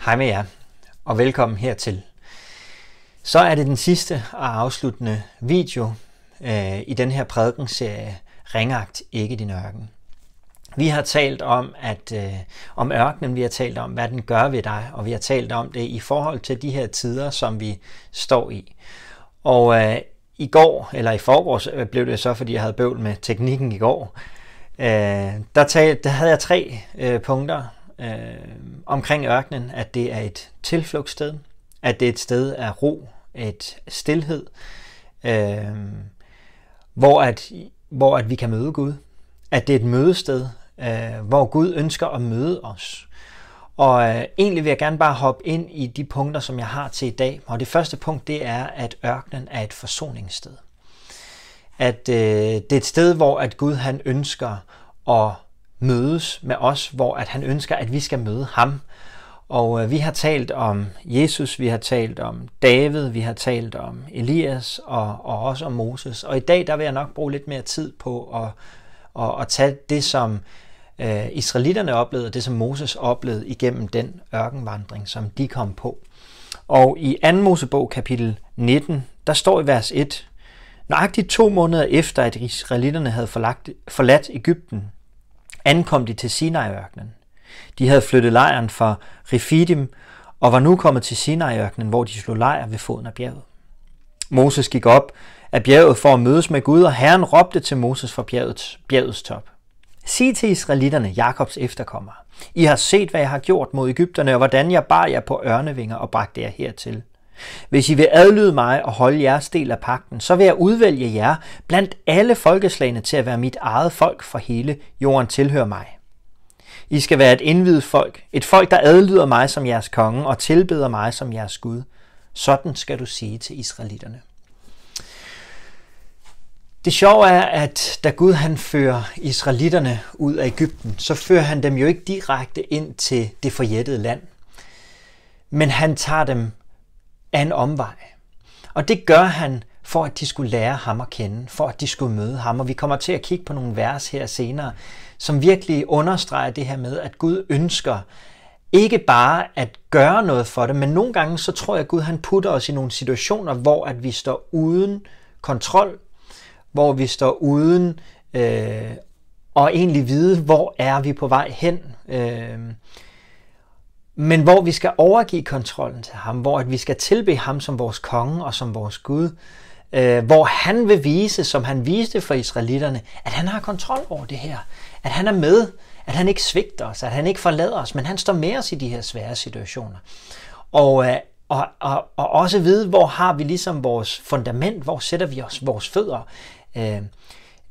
Hej med jer, og velkommen hertil. Så er det den sidste og afsluttende video øh, i den her prædikenserie Ringagt ikke din ørken. Vi har talt om, at, øh, om ørkenen, vi har talt om, hvad den gør ved dig, og vi har talt om det i forhold til de her tider, som vi står i. Og øh, i går, eller i forgårs øh, blev det så, fordi jeg havde bøvl med teknikken i går, øh, der, tal, der havde jeg tre øh, punkter, øh, omkring ørkenen, at det er et tilflugtssted, at det er et sted af ro, et stillhed, øh, hvor, at, hvor at vi kan møde Gud, at det er et mødested, øh, hvor Gud ønsker at møde os. Og øh, egentlig vil jeg gerne bare hoppe ind i de punkter, som jeg har til i dag. Og det første punkt, det er, at ørkenen er et forsoningssted. At øh, det er et sted, hvor at Gud han ønsker at mødes med os, hvor at han ønsker, at vi skal møde ham. Og øh, vi har talt om Jesus, vi har talt om David, vi har talt om Elias og, og også om Moses. Og i dag der vil jeg nok bruge lidt mere tid på at, at, at tage det, som øh, israelitterne oplevede, og det, som Moses oplevede igennem den ørkenvandring, som de kom på. Og i 2. Mosebog kapitel 19, der står i vers 1, Nøjagtigt to måneder efter, at israelitterne havde forlagt, forladt Ægypten, ankom de til Sinai-ørkenen. De havde flyttet lejren fra Refidim og var nu kommet til Sinai-ørkenen, hvor de slog lejr ved foden af bjerget. Moses gik op af bjerget for at mødes med Gud, og Herren råbte til Moses fra bjergets, bjergets top. Sig til israelitterne, Jakobs efterkommere. I har set, hvad jeg har gjort mod Ægypterne, og hvordan jeg bar jer på ørnevinger og bragte jer hertil. Hvis I vil adlyde mig og holde jeres del af pakten, så vil jeg udvælge jer blandt alle folkeslagene til at være mit eget folk, for hele jorden tilhører mig. I skal være et indvidet folk, et folk, der adlyder mig som jeres konge og tilbeder mig som jeres Gud. Sådan skal du sige til israelitterne. Det sjove er, at da Gud han fører israelitterne ud af Ægypten, så fører han dem jo ikke direkte ind til det forjættede land. Men han tager dem af en omvej. Og det gør han for at de skulle lære ham at kende, for at de skulle møde ham. Og vi kommer til at kigge på nogle vers her senere, som virkelig understreger det her med, at Gud ønsker ikke bare at gøre noget for det, men nogle gange så tror jeg, at Gud han putter os i nogle situationer, hvor at vi står uden kontrol, hvor vi står uden øh, og egentlig vide, hvor er vi på vej hen. Øh, men hvor vi skal overgive kontrollen til ham, hvor at vi skal tilbe ham som vores konge og som vores Gud, øh, hvor han vil vise, som han viste for israelitterne, at han har kontrol over det her, at han er med, at han ikke svigter os, at han ikke forlader os, men han står med os i de her svære situationer. Og, øh, og, og, og også vide, hvor har vi ligesom vores fundament, hvor sætter vi os vores fødder, øh,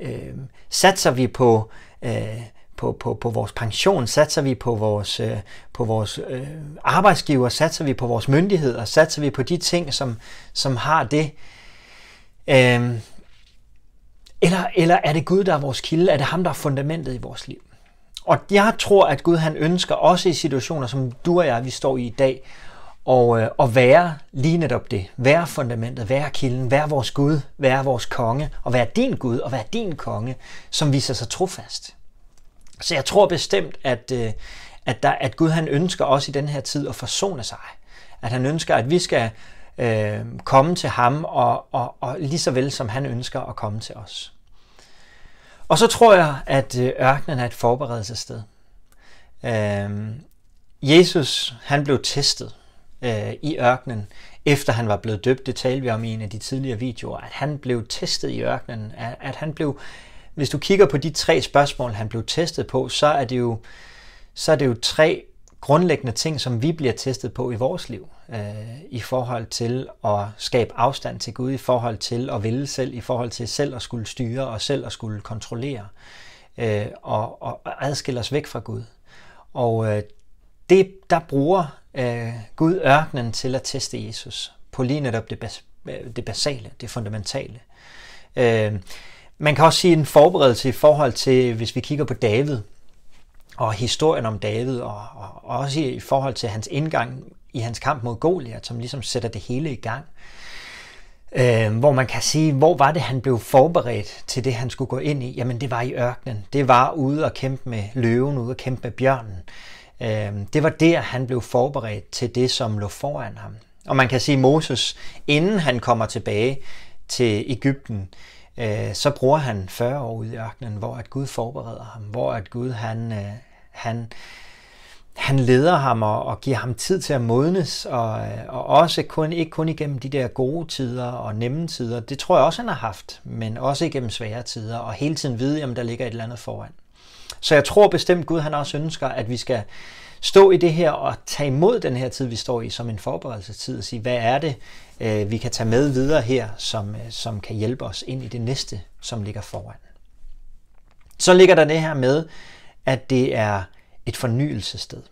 øh, satser vi på øh, på, på, på vores pension, satser vi på vores, øh, på vores øh, arbejdsgiver, satser vi på vores myndigheder, satser vi på de ting, som, som har det. Øh, eller, eller er det Gud, der er vores kilde? Er det ham, der er fundamentet i vores liv? Og jeg tror, at Gud han ønsker også i situationer, som du og jeg vi står i i dag, og, øh, og være lige netop det. Være fundamentet, være kilden, være vores Gud, være vores konge, og være din Gud og være din konge, som viser sig trofast. Så jeg tror bestemt, at, øh, at, der, at Gud han ønsker også i den her tid at forsone sig. At han ønsker, at vi skal øh, komme til ham, og, og, og lige så vel som han ønsker at komme til os. Og så tror jeg, at øh, ørkenen er et forberedelsessted. Øh, Jesus han blev testet øh, i ørkenen, efter han var blevet døbt. Det talte vi om i en af de tidligere videoer, at han blev testet i ørkenen, at, at han blev hvis du kigger på de tre spørgsmål, han blev testet på, så er det jo, så er det jo tre grundlæggende ting, som vi bliver testet på i vores liv, øh, i forhold til at skabe afstand til Gud, i forhold til at ville selv, i forhold til selv at skulle styre og selv at skulle kontrollere, øh, og, og adskille os væk fra Gud. Og øh, det, der bruger øh, Gud ørkenen til at teste Jesus på lige netop det, bas- øh, det basale, det fundamentale. Øh, man kan også sige en forberedelse i forhold til, hvis vi kigger på David og historien om David, og, og, også i forhold til hans indgang i hans kamp mod Goliat, som ligesom sætter det hele i gang. Øh, hvor man kan sige, hvor var det, han blev forberedt til det, han skulle gå ind i? Jamen, det var i ørkenen. Det var ude og kæmpe med løven, ude og kæmpe med bjørnen. Øh, det var der, han blev forberedt til det, som lå foran ham. Og man kan sige, Moses, inden han kommer tilbage til Ægypten, øh, øh, så bruger han 40 år ude i ørkenen, hvor at Gud forbereder ham, hvor at Gud han, øh, han, han leder ham og, og giver ham tid til at modnes, og, øh, og også kun, ikke kun igennem de der gode tider og nemme tider, det tror jeg også, han har haft, men også igennem svære tider, og hele tiden vide, om der ligger et eller andet foran. Så jeg tror bestemt, Gud han også ønsker, at vi skal, stå i det her og tage imod den her tid, vi står i, som en forberedelsestid og sige, hvad er det, øh, vi kan tage med videre her, som, øh, som kan hjælpe os ind i det næste, som ligger foran. Så ligger der det her med, at det er et fornyelsested.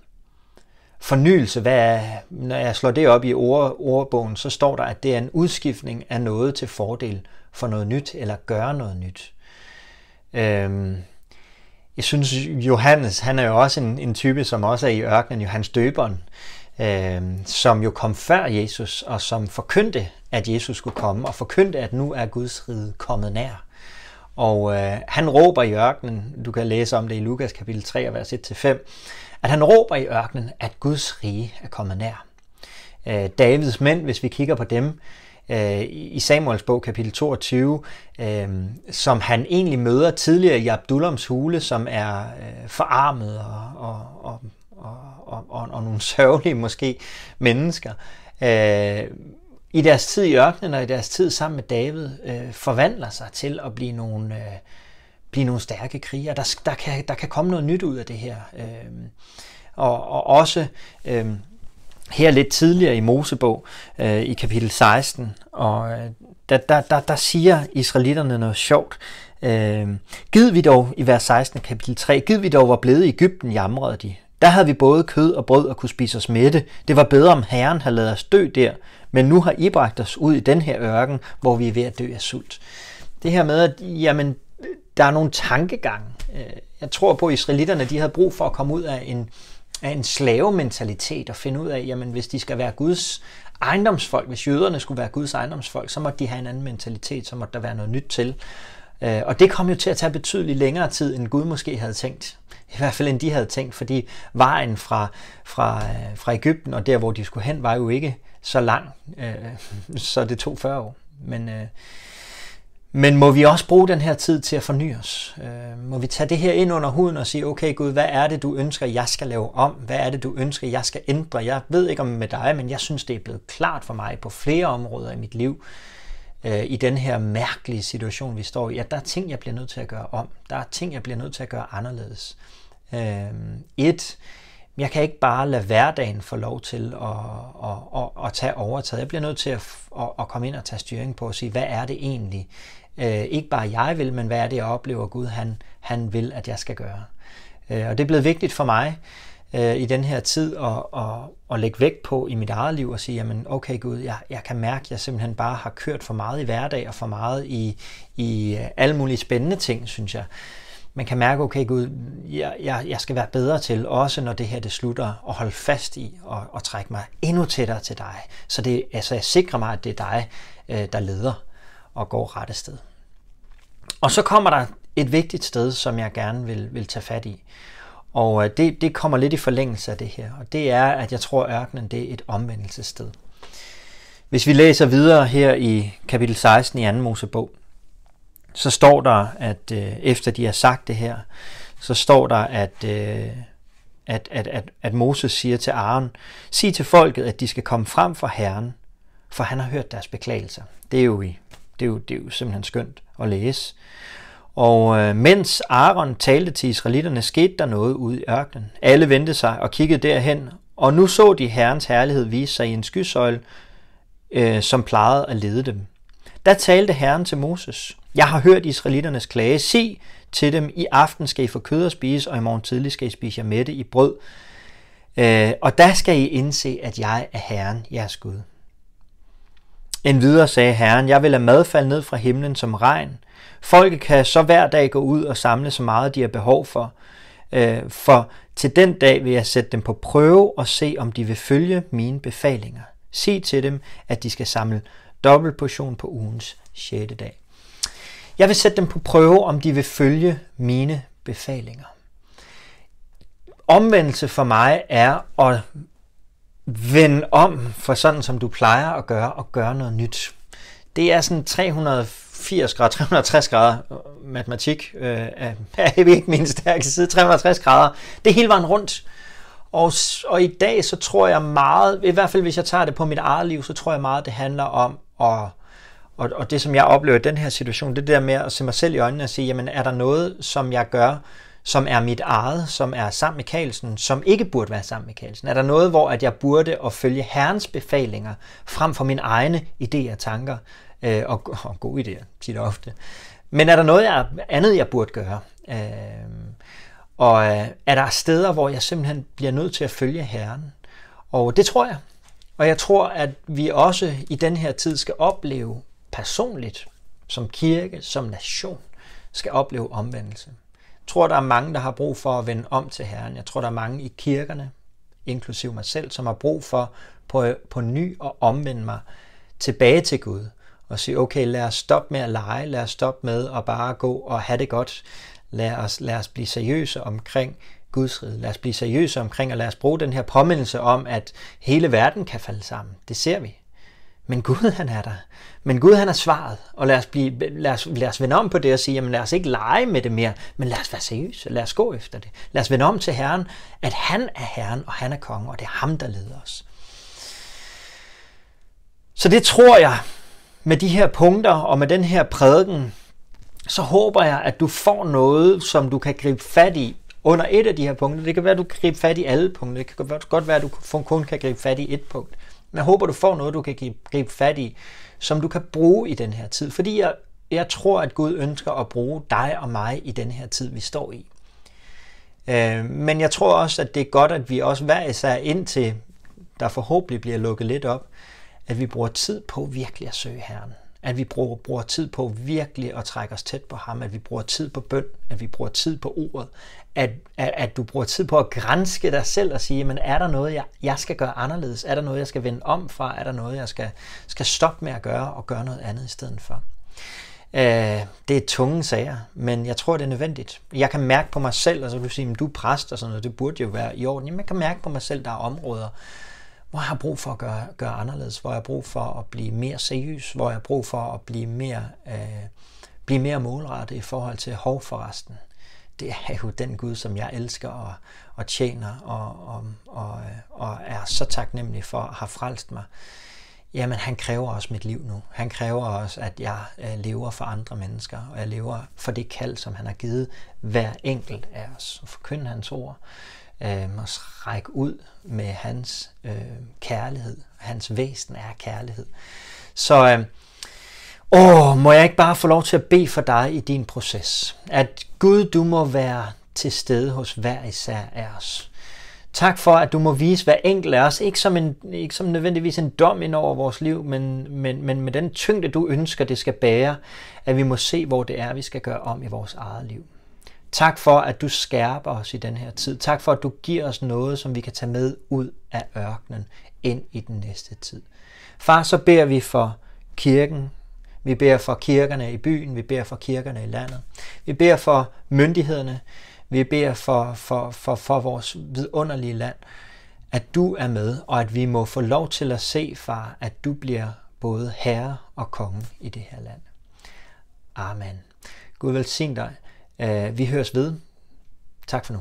Fornyelse, hvad er, når jeg slår det op i ord, ordbogen, så står der, at det er en udskiftning af noget til fordel for noget nyt, eller gøre noget nyt. Øhm, jeg synes, Johannes, han er jo også en, en type, som også er i ørkenen, Johannes døberen, øh, som jo kom før Jesus, og som forkyndte, at Jesus skulle komme, og forkyndte, at nu er Guds rige kommet nær. Og øh, han råber i ørkenen, du kan læse om det i Lukas kapitel 3, vers 1-5, at han råber i ørkenen, at Guds rige er kommet nær. Øh, Davids mænd, hvis vi kigger på dem, øh, i Samuels bog, kapitel 22, øh, som han egentlig møder tidligere i Abdullams hule, som er øh, forarmet og, og, og, og, og, og, og nogle sørgelige måske mennesker. Øh, i deres tid i ørkenen og i deres tid sammen med David øh, forvandler sig til at blive nogle, øh, blive nogle stærke kriger. Der, der, kan, der kan komme noget nyt ud af det her. Øh, og, og også øh, her lidt tidligere i Mosebog, øh, i kapitel 16, og øh, der, der, der, der siger israelitterne noget sjovt. Øh, Gid vi dog, i vers 16 kapitel 3, Gid vi dog var blevet i Ægypten, jamrede de. Der havde vi både kød og brød og kunne spise os mætte. Det var bedre, om Herren havde lavet os dø der, men nu har I bragt os ud i den her ørken, hvor vi er ved at dø af sult. Det her med, at jamen, der er nogle tankegange. Jeg tror på, at israelitterne de havde brug for at komme ud af en, af en slavementalitet og finde ud af, jamen hvis de skal være Guds ejendomsfolk, hvis jøderne skulle være Guds ejendomsfolk, så måtte de have en anden mentalitet, så måtte der være noget nyt til. Øh, og det kom jo til at tage betydeligt længere tid, end Gud måske havde tænkt. I hvert fald end de havde tænkt, fordi vejen fra, fra, øh, fra Ægypten og der, hvor de skulle hen, var jo ikke så lang. Øh, så det tog 40 år. Men, men må vi også bruge den her tid til at forny os? Øh, må vi tage det her ind under huden og sige, okay Gud, hvad er det, du ønsker, jeg skal lave om? Hvad er det, du ønsker, jeg skal ændre? Jeg ved ikke om med dig, men jeg synes, det er blevet klart for mig på flere områder i mit liv. Øh, I den her mærkelige situation, vi står i, at der er ting, jeg bliver nødt til at gøre om. Der er ting, jeg bliver nødt til at gøre anderledes. Øh, et, jeg kan ikke bare lade hverdagen få lov til at, at, at, at tage overtaget. Jeg bliver nødt til at, at komme ind og tage styring på og sige, hvad er det egentlig, Øh, ikke bare jeg vil, men hvad er det, jeg oplever Gud, han, han vil, at jeg skal gøre. Øh, og det er blevet vigtigt for mig øh, i den her tid at, at, at lægge vægt på i mit eget liv og sige, jamen okay Gud, jeg, jeg kan mærke, at jeg simpelthen bare har kørt for meget i hverdag og for meget i, i øh, alle mulige spændende ting, synes jeg. Man kan mærke, okay Gud, jeg, jeg, jeg skal være bedre til, også når det her det slutter, at holde fast i og, og trække mig endnu tættere til dig. Så det, altså, jeg sikrer mig, at det er dig, øh, der leder og går rette sted. Og så kommer der et vigtigt sted, som jeg gerne vil, vil tage fat i. Og øh, det, det kommer lidt i forlængelse af det her, og det er, at jeg tror, at ørkenen det er et omvendelsessted. Hvis vi læser videre her i kapitel 16 i 2. Mosebog, så står der, at øh, efter de har sagt det her, så står der, at, øh, at, at, at, at Moses siger til Aaron, sig til folket, at de skal komme frem for Herren, for han har hørt deres beklagelser. Det er jo i det er jo, det er jo simpelthen skønt at læse. Og øh, mens Aaron talte til israelitterne, skete der noget ude i ørkenen. Alle vendte sig og kiggede derhen, og nu så de Herrens herlighed vise sig i en skysøjle, øh, som plejede at lede dem. Da talte Herren til Moses. Jeg har hørt israelitternes klage. Se til dem, i aften skal I få kød at spise, og i morgen tidlig skal I spise jer mætte i brød. Øh, og der skal I indse, at jeg er Herren, jeres Gud. En videre sagde Herren, jeg vil lade mad falde ned fra himlen som regn. Folket kan så hver dag gå ud og samle så meget, de har behov for. Øh, for til den dag vil jeg sætte dem på prøve og se, om de vil følge mine befalinger. Se til dem, at de skal samle dobbelt portion på ugens 6. dag. Jeg vil sætte dem på prøve, om de vil følge mine befalinger. Omvendelse for mig er at Vend om for sådan, som du plejer at gøre, og gøre noget nyt. Det er sådan 380 grader, 360 grader øh, matematik, øh, er ikke min stærke side, 360 grader. Det hele hele en rundt. Og, og i dag, så tror jeg meget, i hvert fald hvis jeg tager det på mit eget liv, så tror jeg meget, det handler om at og, og det, som jeg oplever i den her situation, det der med at se mig selv i øjnene og sige, jamen er der noget, som jeg gør, som er mit eget, som er sammen med Kalsen, som ikke burde være sammen med Kalsen? Er der noget, hvor at jeg burde at følge Herrens befalinger frem for mine egne idéer og tanker øh, og, og gode idéer, tit ofte? Men er der noget jeg, andet, jeg burde gøre? Øh, og øh, er der steder, hvor jeg simpelthen bliver nødt til at følge Herren? Og det tror jeg. Og jeg tror, at vi også i den her tid skal opleve personligt, som kirke, som nation, skal opleve omvendelse tror, der er mange, der har brug for at vende om til Herren. Jeg tror, der er mange i kirkerne, inklusiv mig selv, som har brug for på, på ny at omvende mig tilbage til Gud og sige, okay, lad os stoppe med at lege, lad os stoppe med at bare gå og have det godt. Lad os, lad os blive seriøse omkring Guds rige. Lad os blive seriøse omkring, og lad os bruge den her påmindelse om, at hele verden kan falde sammen. Det ser vi. Men Gud, han er der. Men Gud, han er svaret. Og lad os, blive, lad os, lad os vende om på det og sige, jamen lad os ikke lege med det mere, men lad os være seriøse. Lad os gå efter det. Lad os vende om til Herren, at han er Herren, og han er kongen, og det er ham, der leder os. Så det tror jeg, med de her punkter og med den her prædiken, så håber jeg, at du får noget, som du kan gribe fat i under et af de her punkter. Det kan være, at du kan gribe fat i alle punkter. Det kan godt være, at du kun kan gribe fat i et punkt. Men jeg håber, du får noget, du kan gribe fat i, som du kan bruge i den her tid. Fordi jeg, jeg tror, at Gud ønsker at bruge dig og mig i den her tid, vi står i. Øh, men jeg tror også, at det er godt, at vi også hver især indtil der forhåbentlig bliver lukket lidt op, at vi bruger tid på virkelig at søge Herren. At vi bruger, bruger tid på virkelig at trække os tæt på ham. At vi bruger tid på bøn. At vi bruger tid på ordet. At, at, at du bruger tid på at grænske dig selv og sige, men er der noget, jeg, jeg skal gøre anderledes? Er der noget, jeg skal vende om fra? Er der noget, jeg skal, skal stoppe med at gøre og gøre noget andet i stedet for? Øh, det er tunge sager, men jeg tror, det er nødvendigt. Jeg kan mærke på mig selv, og så altså, vil du sige, men du er præst og sådan noget, det burde jo være i orden. Jamen, jeg kan mærke på mig selv, der er områder, hvor jeg har brug for at gøre, gøre anderledes, hvor jeg har brug for at blive mere seriøs, hvor jeg har brug for at blive mere, øh, blive mere målrettet i forhold til hov for resten. Det er jo den Gud, som jeg elsker og, og tjener og, og, og, og er så taknemmelig for at have frelst mig. Jamen, han kræver også mit liv nu. Han kræver også, at jeg øh, lever for andre mennesker, og jeg lever for det kald, som han har givet hver enkelt af os. Og forkynde hans ord øh, og række ud med hans øh, kærlighed. Hans væsen er kærlighed. Så øh, åh, må jeg ikke bare få lov til at bede for dig i din proces? At Gud, du må være til stede hos hver især af os. Tak for, at du må vise hver enkelt af os, ikke som, en, ikke som nødvendigvis en dom ind over vores liv, men, men, men med den tyngde, du ønsker, det skal bære, at vi må se, hvor det er, vi skal gøre om i vores eget liv. Tak for, at du skærper os i den her tid. Tak for, at du giver os noget, som vi kan tage med ud af ørkenen ind i den næste tid. Far, så beder vi for kirken. Vi beder for kirkerne i byen. Vi beder for kirkerne i landet. Vi beder for myndighederne. Vi beder for, for, for, for vores vidunderlige land, at du er med, og at vi må få lov til at se, far, at du bliver både herre og konge i det her land. Amen. Gud velsign dig. Øh, vi høres ved. Tak for nu.